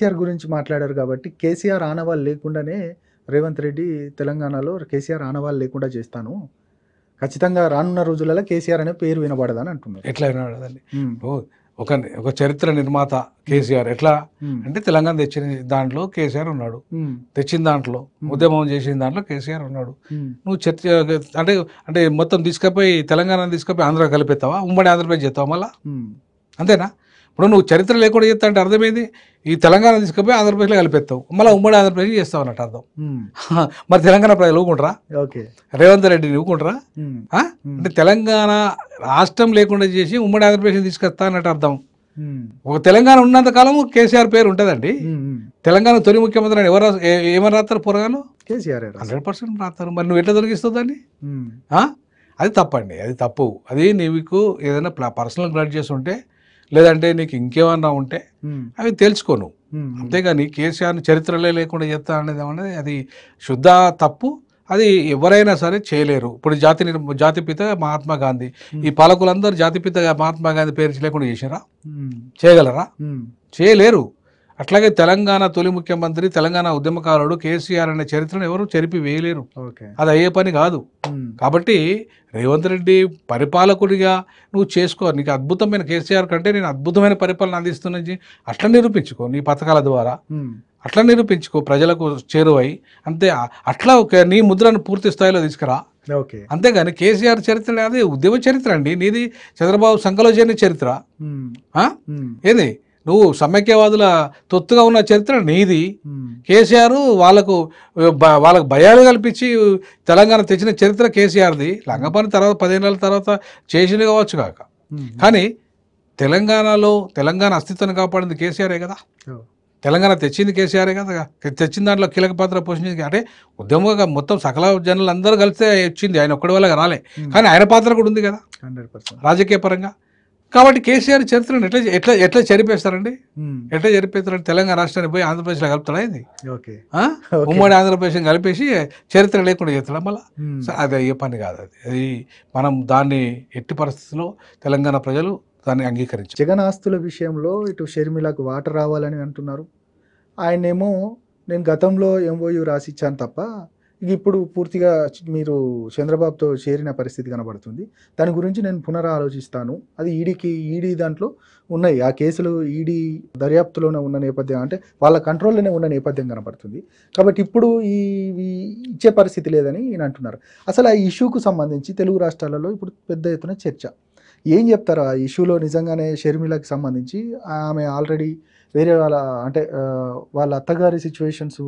కేసీఆర్ గురించి మాట్లాడారు కాబట్టి కేసీఆర్ ఆనవాళ్ళు లేకుండానే రేవంత్ రెడ్డి తెలంగాణలో కేసీఆర్ ఆనవాళ్ళు లేకుండా చేస్తాను ఖచ్చితంగా రానున్న రోజులలో కేసీఆర్ అనే పేరు వినబడదని అంటున్నారు ఎట్లా వినబడదండి ఒక ఒక చరిత్ర నిర్మాత కేసీఆర్ ఎట్లా అంటే తెలంగాణ తెచ్చిన దాంట్లో కేసీఆర్ ఉన్నాడు తెచ్చిన దాంట్లో ఉద్యమం చేసిన దాంట్లో కేసీఆర్ ఉన్నాడు నువ్వు చర్చ అంటే అంటే మొత్తం తీసుకుపోయి తెలంగాణ తీసుకుపోయి ఆంధ్ర కలిపిస్తావా ఉమ్మడి ఆంధ్రప్రదేశ్ చేస్తావా మళ్ళా అంతేనా ఇప్పుడు నువ్వు చరిత్ర లేకుండా చేస్తా అంటే అర్థమైంది ఈ తెలంగాణ తీసుకుపోయి ఆంధ్రప్రదేశ్లో కలిపేస్తావు మళ్ళీ ఉమ్మడి ఆంధ్రప్రదేశ్ చేస్తావు అన్నట్టు అర్థం మరి తెలంగాణ ప్రజలు ఊకుంటారా రేవంత్ రెడ్డిని ఊకుంటారా అంటే తెలంగాణ రాష్ట్రం లేకుండా చేసి ఉమ్మడి ఆంధ్రప్రదేశ్ తీసుకొస్తా అన్నట్టు అర్థం ఒక తెలంగాణ ఉన్నంత కాలం కేసీఆర్ పేరు ఉంటుందండి తెలంగాణ తొలి ముఖ్యమంత్రి ఎవరు ఏమని రాస్తారు పొరగాను కేసీఆర్ హండ్రెడ్ పర్సెంట్ రాస్తారు మరి నువ్వు ఎట్లా దొరికిస్తుందండి దాన్ని అది తప్పండి అది తప్పు అది నీకు ఏదైనా పర్సనల్ గ్రాడ్యుయేషన్ ఉంటే లేదంటే నీకు ఇంకేమన్నా ఉంటే అవి తెలుసుకోను అంతేగాని కేసీఆర్ చరిత్రలే లేకుండా చెప్తా అనేది అనేది అది శుద్ధ తప్పు అది ఎవరైనా సరే చేయలేరు ఇప్పుడు జాతి జాతిపిత మహాత్మా గాంధీ ఈ పాలకులందరూ జాతిపిత మహాత్మా గాంధీ పేరు లేకుండా చేసారా చేయగలరా చేయలేరు అట్లాగే తెలంగాణ తొలి ముఖ్యమంత్రి తెలంగాణ ఉద్యమకారుడు కేసీఆర్ అనే చరిత్రను ఎవరు చెరిపి వేయలేరు అది అయ్యే పని కాదు కాబట్టి రేవంత్ రెడ్డి పరిపాలకుడిగా నువ్వు చేసుకో నీకు అద్భుతమైన కేసీఆర్ కంటే నేను అద్భుతమైన పరిపాలన అందిస్తున్నది అట్లా నిరూపించుకో నీ పథకాల ద్వారా అట్లా నిరూపించుకో ప్రజలకు చేరువై అంతే అట్లా నీ ముద్రను పూర్తి స్థాయిలో తీసుకురా ఓకే అంతేగాని కేసీఆర్ చరిత్ర అది ఉద్యమ చరిత్ర అండి నీది చంద్రబాబు సంకలోచన చరిత్ర ఏది నువ్వు సమైక్యవాదుల తొత్తుగా ఉన్న చరిత్ర నీది కేసీఆర్ వాళ్ళకు వాళ్ళకు భయాలు కల్పించి తెలంగాణ తెచ్చిన చరిత్ర కేసీఆర్ది లంగపని తర్వాత నెలల తర్వాత చేసింది కావచ్చు కాక కానీ తెలంగాణలో తెలంగాణ అస్తిత్వాన్ని కాపాడింది కేసీఆరే కదా తెలంగాణ తెచ్చింది కేసీఆరే కదా తెచ్చిన దాంట్లో కీలక పాత్ర పోషించింది అంటే ఉద్యమంగా మొత్తం సకల జనాలు అందరూ కలిస్తే వచ్చింది ఆయన ఒక్కడి వల్ల రాలే కానీ ఆయన పాత్ర కూడా ఉంది కదా రాజకీయ పరంగా కాబట్టి కేసీఆర్ చరిత్రను ఎట్లా ఎట్లా ఎట్లా చెరిపేస్తారండి ఎట్లా చెరిపేస్తారండి తెలంగాణ రాష్ట్రాన్ని పోయి ఆంధ్రప్రదేశ్లో కలుపుతాడా ఇది ఉమ్మడి ఆంధ్రప్రదేశ్ కలిపేసి చరిత్ర లేకుండా చేస్తాడా మళ్ళీ అది అయ్యే పని కాదు అది అది మనం దాన్ని ఎట్టి పరిస్థితుల్లో తెలంగాణ ప్రజలు దాన్ని అంగీకరించి జగన్ ఆస్తుల విషయంలో ఇటు షర్మిలకు వాట రావాలని అంటున్నారు ఆయనేమో నేను గతంలో ఎంఓయూ రాసిచ్చాను తప్ప ఇది ఇప్పుడు పూర్తిగా మీరు చంద్రబాబుతో చేరిన పరిస్థితి కనబడుతుంది దాని గురించి నేను పునరాలోచిస్తాను అది ఈడీకి ఈడీ దాంట్లో ఉన్నాయి ఆ కేసులు ఈడీ దర్యాప్తులోనే ఉన్న నేపథ్యం అంటే వాళ్ళ కంట్రోల్లోనే ఉన్న నేపథ్యం కనబడుతుంది కాబట్టి ఇప్పుడు ఈ ఇచ్చే పరిస్థితి లేదని ఈయన అంటున్నారు అసలు ఆ ఇష్యూకు సంబంధించి తెలుగు రాష్ట్రాలలో ఇప్పుడు పెద్ద ఎత్తున చర్చ ఏం చెప్తారు ఆ ఇష్యూలో నిజంగానే షర్మిలకి సంబంధించి ఆమె ఆల్రెడీ వేరే వాళ్ళ అంటే వాళ్ళ అత్తగారి సిచ్యువేషన్స్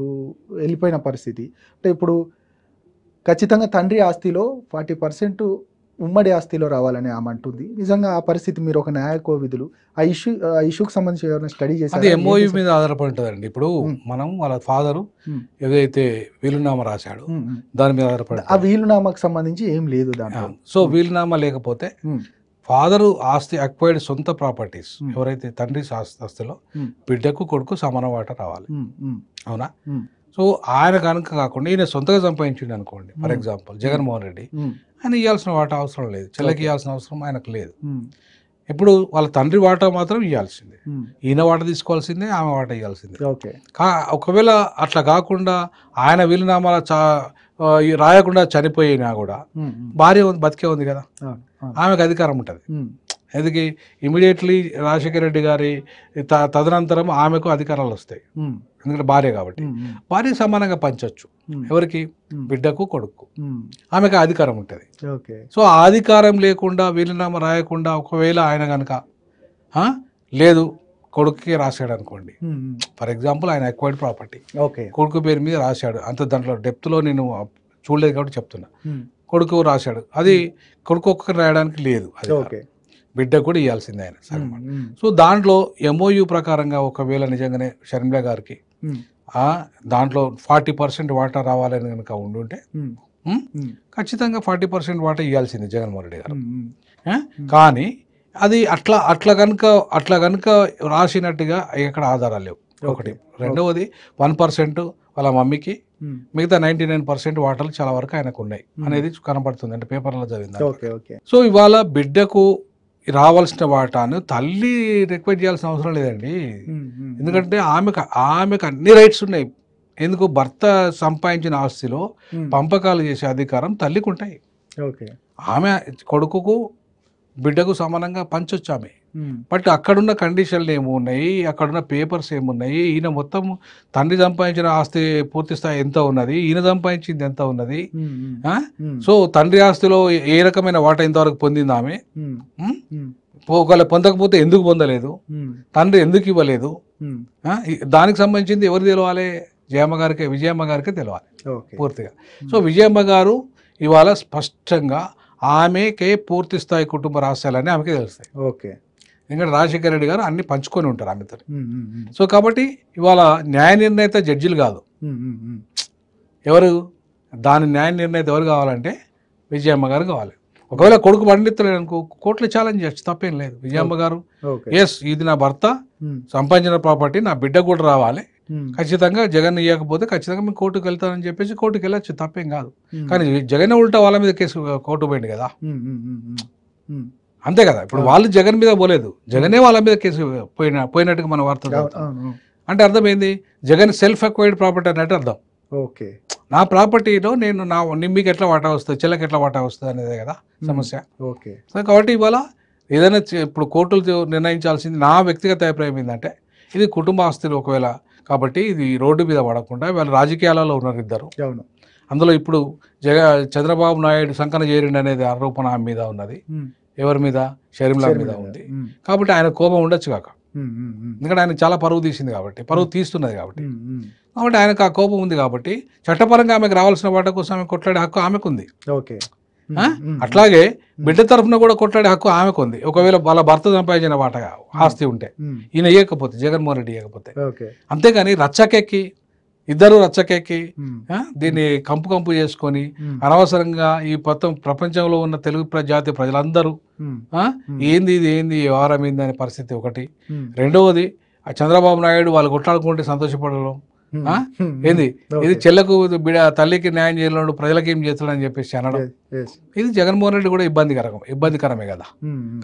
వెళ్ళిపోయిన పరిస్థితి అంటే ఇప్పుడు ఖచ్చితంగా తండ్రి ఆస్తిలో ఫార్టీ పర్సెంట్ ఉమ్మడి ఆస్తిలో రావాలని ఆమె అంటుంది నిజంగా ఆ పరిస్థితి మీరు ఒక న్యాయ కోవిధులు ఆ ఇష్యూ ఆ ఇష్యూకి సంబంధించి ఎవరైనా స్టడీ చేసి ఎంఓయూ మీద ఆధారపడి ఉంటుందండి ఇప్పుడు మనం వాళ్ళ ఫాదర్ ఏదైతే వీలునామా రాశాడు దాని మీద ఆధారపడి ఆ వీలునామాకు సంబంధించి ఏం లేదు దాంట్లో సో వీలునామా లేకపోతే ఫాదరు ఆస్తి అక్వైర్డ్ సొంత ప్రాపర్టీస్ ఎవరైతే తండ్రి ఆస్తిలో బిడ్డకు కొడుకు సమాన వాటా రావాలి అవునా సో ఆయన కనుక కాకుండా ఈయన సొంతగా సంపాదించిండు అనుకోండి ఫర్ ఎగ్జాంపుల్ జగన్మోహన్ రెడ్డి ఆయన ఇవ్వాల్సిన వాటా అవసరం లేదు చెల్లకి ఇవ్వాల్సిన అవసరం ఆయనకు లేదు ఇప్పుడు వాళ్ళ తండ్రి వాటా మాత్రం ఇవ్వాల్సిందే hmm. ఈయన వాట తీసుకోవాల్సిందే ఆమె వాట ఇవ్వాల్సిందే ఓకే కా ఒకవేళ అట్లా కాకుండా ఆయన వీలునామాల చా రాయకుండా చనిపోయినా కూడా hmm, hmm. భార్య బతికే ఉంది కదా ఆమెకు అధికారం ఉంటుంది అందుకే ఇమీడియట్లీ రాజశేఖర రెడ్డి గారి తదనంతరం ఆమెకు అధికారాలు వస్తాయి ఎందుకంటే భార్య కాబట్టి భార్య సమానంగా పంచవచ్చు ఎవరికి బిడ్డకు కొడుకు ఆమెకు అధికారం ఉంటుంది సో ఆ అధికారం లేకుండా వీలునామా రాయకుండా ఒకవేళ ఆయన కనుక లేదు కొడుకుకి రాశాడు అనుకోండి ఫర్ ఎగ్జాంపుల్ ఆయన ఎక్వైర్డ్ ప్రాపర్టీ ఓకే కొడుకు పేరు మీద రాశాడు అంత దాంట్లో డెప్త్లో నేను చూడలేదు కాబట్టి చెప్తున్నా కొడుకు రాశాడు అది కొడుకు ఒక్కరు రాయడానికి లేదు అది బిడ్డ కూడా ఇవ్వాల్సిందే ఆయన సో దాంట్లో ఎంఓయూ ప్రకారంగా ఒకవేళ నిజంగానే షర్మిల గారికి దాంట్లో ఫార్టీ పర్సెంట్ వాటా రావాలని కనుక ఉండుంటే ఖచ్చితంగా ఫార్టీ పర్సెంట్ వాటా ఇవ్వాల్సింది జగన్మోహన్ రెడ్డి గారు కానీ అది అట్లా అట్లా కనుక అట్లా కనుక రాసినట్టుగా ఎక్కడ ఆధారాలు లేవు ఒకటి రెండవది వన్ పర్సెంట్ వాళ్ళ మమ్మీకి మిగతా నైన్టీ నైన్ పర్సెంట్ వాటాలు చాలా వరకు ఆయనకు ఉన్నాయి అనేది కనబడుతుంది అంటే పేపర్లో చదివింది సో ఇవాళ బిడ్డకు రావాల్సిన వాటాను తల్లి రిక్వెస్ట్ చేయాల్సిన అవసరం లేదండి ఎందుకంటే ఆమెకు ఆమెకు అన్ని రైట్స్ ఉన్నాయి ఎందుకు భర్త సంపాదించిన ఆస్తిలో పంపకాలు చేసే అధికారం తల్లికి ఉంటాయి ఆమె కొడుకుకు బిడ్డకు సమానంగా పంచొచ్చు ఆమె బట్ hmm. అక్కడున్న కండిషన్లు ఏమున్నాయి అక్కడున్న పేపర్స్ ఏమున్నాయి ఈయన మొత్తం తండ్రి సంపాదించిన ఆస్తి పూర్తి స్థాయి ఎంత ఉన్నది ఈయన సంపాదించింది ఎంత ఉన్నది సో hmm, hmm. తండ్రి ఆస్తిలో ఏ రకమైన వాటా ఇంతవరకు పొందింది ఆమె ఒకవేళ పొందకపోతే ఎందుకు పొందలేదు తండ్రి ఎందుకు ఇవ్వలేదు దానికి సంబంధించింది ఎవరు తెలవాలి జయమ్మ గారికి విజయమ్మ గారికి తెలవాలి పూర్తిగా సో విజయమ్మ గారు ఇవాళ స్పష్టంగా ఆమెకే పూర్తి స్థాయి కుటుంబ రహస్యాలని ఆమెకి తెలుస్తాయి ఓకే ఎందుకంటే రాజశేఖర రెడ్డి గారు అన్ని పంచుకొని ఉంటారు ఆమెతో సో కాబట్టి ఇవాళ న్యాయ నిర్ణయత జడ్జిలు కాదు ఎవరు దాని న్యాయ నిర్ణయత ఎవరు కావాలంటే విజయమ్మ గారు కావాలి ఒకవేళ కొడుకు పండితులేడు అనుకో కోర్టులో ఛాలెంజ్ చేయొచ్చు తప్పేం లేదు విజయమ్మ గారు ఎస్ ఇది నా భర్త సంపాదించిన ప్రాపర్టీ నా బిడ్డ కూడా రావాలి ఖచ్చితంగా జగన్ ఇవ్వకపోతే ఖచ్చితంగా మేము కోర్టుకు వెళ్తానని చెప్పేసి కోర్టుకు వెళ్ళొచ్చు తప్పేం కాదు కానీ జగన్ ఉల్టా వాళ్ళ మీద కేసు కోర్టు పోయింది కదా అంతే కదా ఇప్పుడు వాళ్ళు జగన్ మీద పోలేదు జగనే వాళ్ళ మీద కేసు పోయిన పోయినట్టుగా మన వార్త అంటే అర్థమైంది జగన్ సెల్ఫ్ అక్వైర్డ్ ప్రాపర్టీ అన్నట్టు అర్థం ఓకే నా ప్రాపర్టీలో నేను నా నిమ్మికి ఎట్లా వాటా వస్తుంది చెల్లకి ఎట్లా వాటా వస్తుంది అనేదే కదా సమస్య ఓకే సో కాబట్టి ఇవాళ ఏదైనా ఇప్పుడు కోర్టులు నిర్ణయించాల్సింది నా వ్యక్తిగత అభిప్రాయం ఏంటంటే ఇది కుటుంబ ఆస్తులు ఒకవేళ కాబట్టి ఇది రోడ్డు మీద పడకుండా వాళ్ళ రాజకీయాలలో ఉన్నారు ఇద్దరు అందులో ఇప్పుడు జగ చంద్రబాబు నాయుడు సంకన చేరిండి అనేది ఆరోపణ మీద ఉన్నది ఎవరి మీద షరీంలా మీద ఉంది కాబట్టి ఆయన కోపం ఉండొచ్చు కాక ఎందుకంటే ఆయన చాలా పరువు తీసింది కాబట్టి పరువు తీస్తున్నది కాబట్టి కాబట్టి ఆయనకు ఆ కోపం ఉంది కాబట్టి చట్టపరంగా ఆమెకు రావాల్సిన వాటి కోసం ఆమె కొట్లాడే హక్కు ఆమెకు ఉంది ఓకే అట్లాగే బిడ్డ తరఫున కూడా కొట్లాడే హక్కు ఆమెకు ఉంది ఒకవేళ వాళ్ళ భర్త సంపాదించిన వాటగా ఆస్తి ఉంటే ఈయన ఇవ్వకపోతే జగన్మోహన్ రెడ్డి ఇవ్వకపోతే అంతేగాని రచ్చకెక్కి ఇద్దరు రచ్చకెక్కి దీన్ని కంపు కంపు చేసుకొని అనవసరంగా ఈ మొత్తం ప్రపంచంలో ఉన్న తెలుగు ప్రజాతి ప్రజలందరూ ఏంది ఇది ఏంది వ్యవహారం ఏంది అనే పరిస్థితి ఒకటి రెండవది చంద్రబాబు నాయుడు వాళ్ళు కొట్లాడుకుంటే సంతోషపడడం ఏంది ఇది చెల్లకు బిడ తల్లికి న్యాయం చేయలేడు ప్రజలకి ఏం చేస్తాడని చెప్పేసి అనడం ఇది జగన్మోహన్ రెడ్డి కూడా ఇబ్బందికరం ఇబ్బందికరమే కదా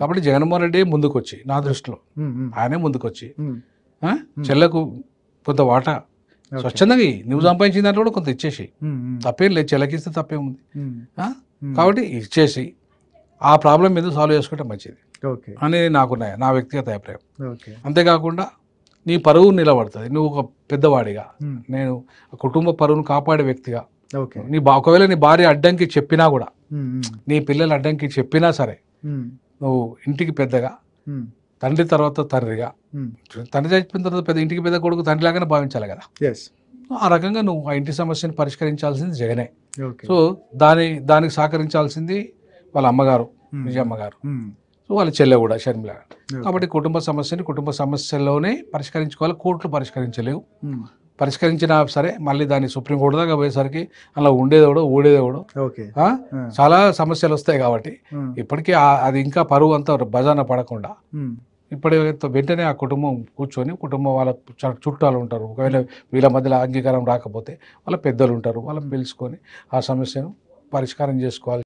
కాబట్టి జగన్మోహన్ రెడ్డి ముందుకొచ్చి నా దృష్టిలో ఆయనే ముందుకొచ్చి చెల్లకు కొంత వాటా స్వచ్ఛందంగా నువ్వు సంపాదించిన దాంట్లో కూడా కొంత ఇచ్చేసి తప్పేం లేదు చెలకిస్తే తప్పేం ఉంది కాబట్టి ఇచ్చేసి ఆ ప్రాబ్లం మీద సాల్వ్ చేసుకోవటం మంచిది అనేది నాకున్నాయి నా వ్యక్తిగత అభిప్రాయం అంతేకాకుండా నీ పరువు నిలబడుతుంది నువ్వు ఒక పెద్దవాడిగా నేను కుటుంబ పరువును కాపాడే వ్యక్తిగా నీ ఒకవేళ నీ భార్య అడ్డంకి చెప్పినా కూడా నీ పిల్లలు అడ్డంకి చెప్పినా సరే నువ్వు ఇంటికి పెద్దగా తండ్రి తర్వాత తండ్రిగా hmm. తండ్రి చచ్చిపోయిన తర్వాత పెద్ద ఇంటికి పెద్ద కొడుకు తండ్రి లాగానే భావించాలి కదా ఆ రకంగా నువ్వు ఆ ఇంటి సమస్యను పరిష్కరించాల్సింది జగనే సో దాని దానికి సహకరించాల్సింది వాళ్ళ అమ్మగారు hmm. విజయమ్మగారు hmm. సో వాళ్ళ చెల్లె కూడా షర్మిల కాబట్టి కుటుంబ సమస్యని కుటుంబ సమస్యల్లోనే పరిష్కరించుకోవాలి కోర్టులు పరిష్కరించలేవు పరిష్కరించినా సరే మళ్ళీ దాన్ని సుప్రీంకోర్టు దాకా పోయేసరికి అలా ఉండేదోడు ఊడేదోడు చాలా సమస్యలు వస్తాయి కాబట్టి ఇప్పటికీ అది ఇంకా పరువు అంతా బజాన పడకుండా ఇప్పుడే వెంటనే ఆ కుటుంబం కూర్చొని కుటుంబం వాళ్ళ చుట్టాలు ఉంటారు ఒకవేళ వీళ్ళ మధ్యలో అంగీకారం రాకపోతే వాళ్ళ పెద్దలు ఉంటారు వాళ్ళని పిలుచుకొని ఆ సమస్యను పరిష్కారం చేసుకోవాలి